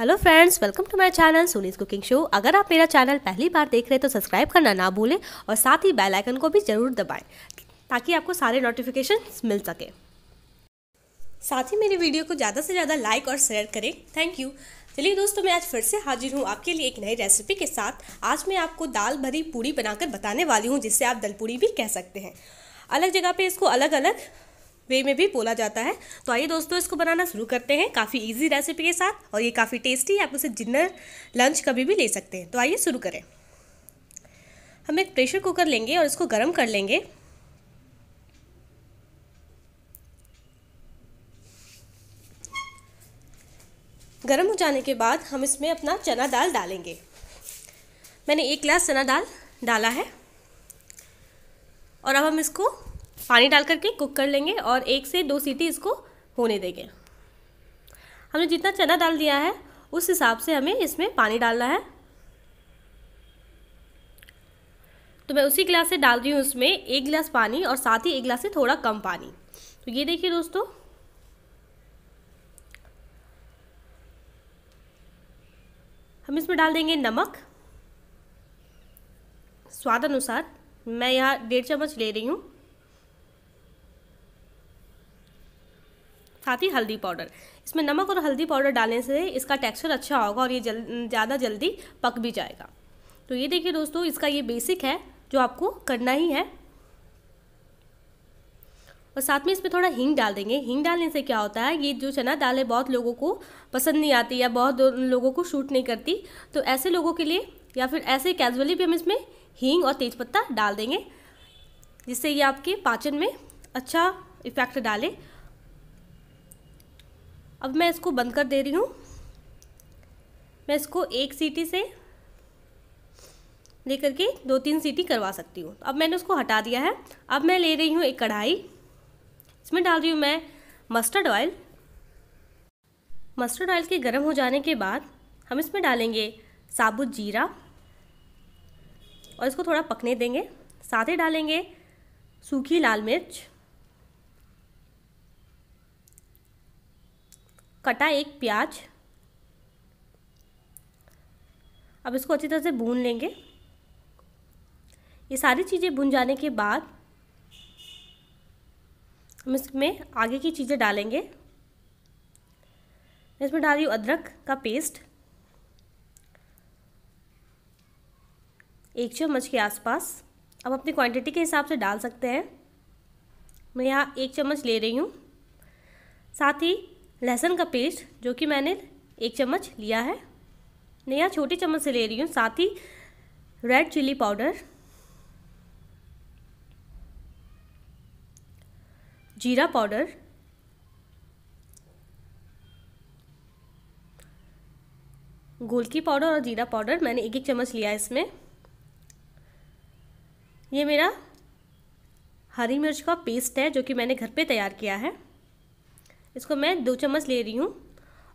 hello friends welcome to my channel Soni's cooking show अगर आप मेरा चैनल पहली बार देख रहे हैं तो सब्सक्राइब करना ना भूलें और साथ ही बेल आइकन को भी ज़रूर दबाएं ताकि आपको सारे नोटिफिकेशन मिल सके साथ ही मेरी वीडियो को ज़्यादा से ज़्यादा लाइक और शेयर करें थैंक यू चलिए दोस्तों मैं आज फिर से हाजिर हूँ आपके लिए एक नई रेसिपी के साथ आज मैं आपको दाल भरी पूड़ी बनाकर बताने वाली हूँ जिससे आप दल पूड़ी भी कह सकते हैं अलग जगह पर इसको अलग अलग वे में भी बोला जाता है तो आइए दोस्तों इसको बनाना शुरू करते हैं काफ़ी ईजी रेसिपी के साथ और ये काफ़ी टेस्टी है आप उसे डिनर लंच कभी भी ले सकते हैं तो आइए शुरू करें हम एक प्रेशर कुकर लेंगे और इसको गर्म कर लेंगे गर्म हो जाने के बाद हम इसमें अपना चना दाल डालेंगे मैंने एक गिलास चना दाल डाला है और अब हम इसको पानी डाल करके कुक कर लेंगे और एक से दो सीटी इसको होने देंगे हमने जितना चना डाल दिया है उस हिसाब से हमें इसमें पानी डालना है तो मैं उसी गिलास से डाल रही हूँ उसमें एक गिलास पानी और साथ ही एक गिलास से थोड़ा कम पानी तो ये देखिए दोस्तों हम इसमें डाल देंगे नमक स्वाद अनुसार मैं यहाँ डेढ़ चम्मच ले रही हूँ साथ ही हल्दी पाउडर इसमें नमक और हल्दी पाउडर डालने से इसका टेक्सचर अच्छा होगा और ये जल ज़्यादा जल्दी पक भी जाएगा तो ये देखिए दोस्तों इसका ये बेसिक है जो आपको करना ही है और साथ में इसमें थोड़ा हींग डाल देंगे हींग डालने से क्या होता है ये जो चना दाल है बहुत लोगों को पसंद नहीं आती या बहुत लोगों को शूट नहीं करती तो ऐसे लोगों के लिए या फिर ऐसे कैजुअली भी हम इसमें हींग और तेज़पत्ता डाल देंगे जिससे ये आपके पाचन में अच्छा इफ़ेक्ट डाले अब मैं इसको बंद कर दे रही हूँ मैं इसको एक सीटी से लेकर के दो तीन सीटी करवा सकती हूँ अब मैंने उसको हटा दिया है अब मैं ले रही हूँ एक कढ़ाई इसमें डाल रही हूँ मैं मस्टर्ड ऑयल मस्टर्ड ऑयल के गर्म हो जाने के बाद हम इसमें डालेंगे साबुत जीरा और इसको थोड़ा पकने देंगे साथ ही डालेंगे सूखी लाल मिर्च कटा एक प्याज अब इसको अच्छी तरह से भून लेंगे ये सारी चीज़ें भुन जाने के बाद हम इसमें आगे की चीज़ें डालेंगे इसमें डाल रही हूँ अदरक का पेस्ट एक चम्मच के आसपास अब अपनी क्वांटिटी के हिसाब से डाल सकते हैं मैं यहाँ एक चम्मच ले रही हूँ साथ ही लहसुन का पेस्ट जो कि मैंने एक चम्मच लिया है नया छोटी चम्मच से ले रही हूँ साथ ही रेड चिल्ली पाउडर जीरा पाउडर गोलकी पाउडर और जीरा पाउडर मैंने एक एक चम्मच लिया इसमें ये मेरा हरी मिर्च का पेस्ट है जो कि मैंने घर पे तैयार किया है इसको मैं दो चम्मच ले रही हूँ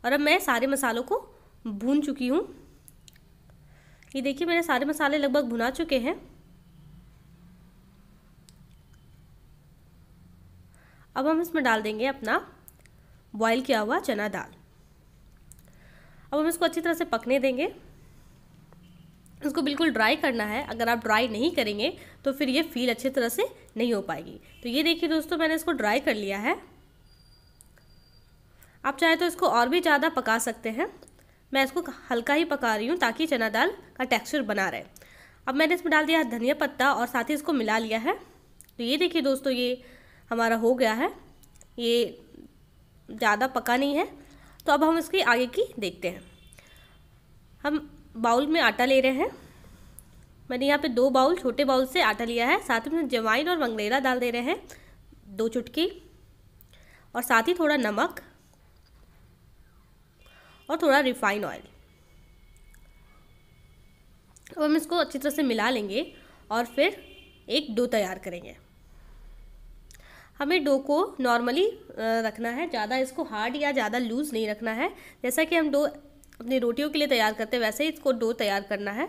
और अब मैं सारे मसालों को भून चुकी हूँ ये देखिए मैंने सारे मसाले लगभग भुना चुके हैं अब हम इसमें डाल देंगे अपना बॉईल किया हुआ चना दाल अब हम इसको अच्छी तरह से पकने देंगे इसको बिल्कुल ड्राई करना है अगर आप ड्राई नहीं करेंगे तो फिर ये फील अच्छी तरह से नहीं हो पाएगी तो ये देखिए दोस्तों मैंने इसको ड्राई कर लिया है आप चाहे तो इसको और भी ज़्यादा पका सकते हैं मैं इसको हल्का ही पका रही हूँ ताकि चना दाल का टेक्सचर बना रहे अब मैंने इसमें डाल दिया है धनिया पत्ता और साथ ही इसको मिला लिया है तो ये देखिए दोस्तों ये हमारा हो गया है ये ज़्यादा पका नहीं है तो अब हम इसकी आगे की देखते हैं हम बाउल में आटा ले रहे हैं मैंने यहाँ पे दो बाउल छोटे बाउल से आटा लिया है साथ में जवाइन और मंगरेला डाल दे रहे हैं दो चुटकी और साथ ही थोड़ा नमक और थोड़ा रिफाइन ऑयल अब हम इसको अच्छी तरह से मिला लेंगे और फिर एक डो तैयार करेंगे हमें डो को नॉर्मली रखना है ज़्यादा इसको हार्ड या ज़्यादा लूज़ नहीं रखना है जैसा कि हम डो अपनी रोटियों के लिए तैयार करते हैं वैसे ही इसको डो तैयार करना है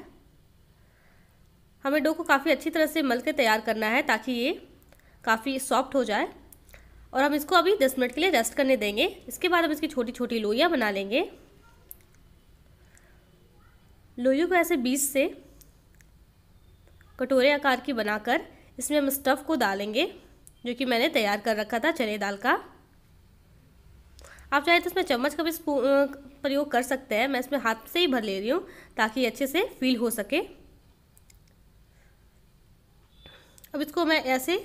हमें डो को काफ़ी अच्छी तरह से मल के तैयार करना है ताकि ये काफ़ी सॉफ्ट हो जाए और हम इसको अभी दस मिनट के लिए रेस्ट करने देंगे इसके बाद हम इसकी छोटी छोटी लोइयाँ बना लेंगे लोहियों को ऐसे बीच से कटोरे आकार की बनाकर इसमें हम स्टफ़ को डालेंगे जो कि मैंने तैयार कर रखा था चने दाल का आप चाहे तो इसमें चम्मच का भी प्रयोग कर सकते हैं मैं इसमें हाथ से ही भर ले रही हूँ ताकि अच्छे से फील हो सके अब इसको मैं ऐसे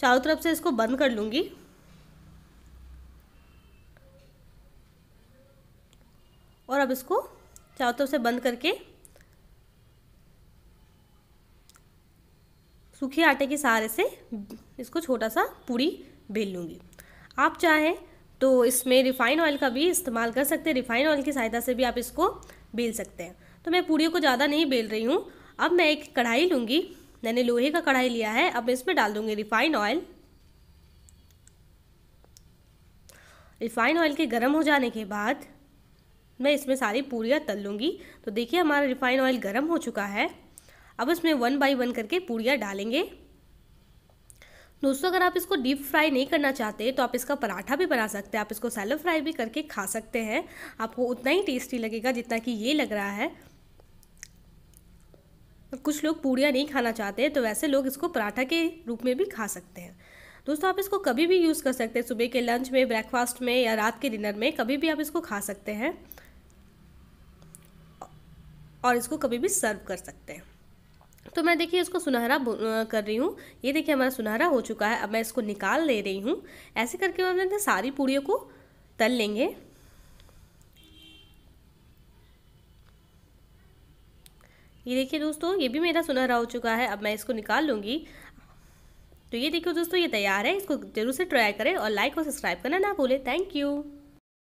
चारों तरफ से इसको बंद कर लूँगी और अब इसको चारों तरफ से बंद करके सूखे आटे के सहारे से इसको छोटा सा पूरी बेल लूँगी आप चाहें तो इसमें रिफ़ाइन ऑयल का भी इस्तेमाल कर सकते हैं रिफ़ाइन ऑयल की सहायता से भी आप इसको बेल सकते हैं तो मैं पूड़ियों को ज़्यादा नहीं बेल रही हूँ अब मैं एक कढ़ाई लूँगी मैंने लोहे का कढ़ाई लिया है अब मैं इसमें डाल दूँगी रिफ़ाइन ऑयल रिफ़ाइन ऑयल के गर्म हो जाने के बाद मैं इसमें सारी पूड़ियाँ तल लूँगी तो देखिए हमारा रिफाइंड ऑयल गर्म हो चुका है अब इसमें वन बाई वन करके पूड़ियाँ डालेंगे दोस्तों अगर आप इसको डीप फ्राई नहीं करना चाहते तो आप इसका पराठा भी बना सकते हैं आप इसको सैलो फ्राई भी करके खा सकते हैं आपको उतना ही टेस्टी लगेगा जितना कि ये लग रहा है कुछ लोग पूड़ियाँ नहीं खाना चाहते तो वैसे लोग इसको पराठा के रूप में भी खा सकते हैं दोस्तों आप इसको कभी भी यूज़ कर सकते हैं सुबह के लंच में ब्रेकफास्ट में या रात के डिनर में कभी भी आप इसको खा सकते हैं और इसको कभी भी सर्व कर सकते हैं तो मैं देखिए इसको सुनहरा कर रही हूँ ये देखिए हमारा सुनहरा हो चुका है अब मैं इसको निकाल ले रही हूँ ऐसे करके हम सारी पूड़ियों को तल लेंगे ये देखिए दोस्तों ये भी मेरा सुनहरा हो चुका है अब मैं इसको निकाल लूँगी तो ये देखिए दोस्तों ये तैयार है इसको जरूर से ट्राई करें और लाइक और सब्सक्राइब करना ना भूलें थैंक यू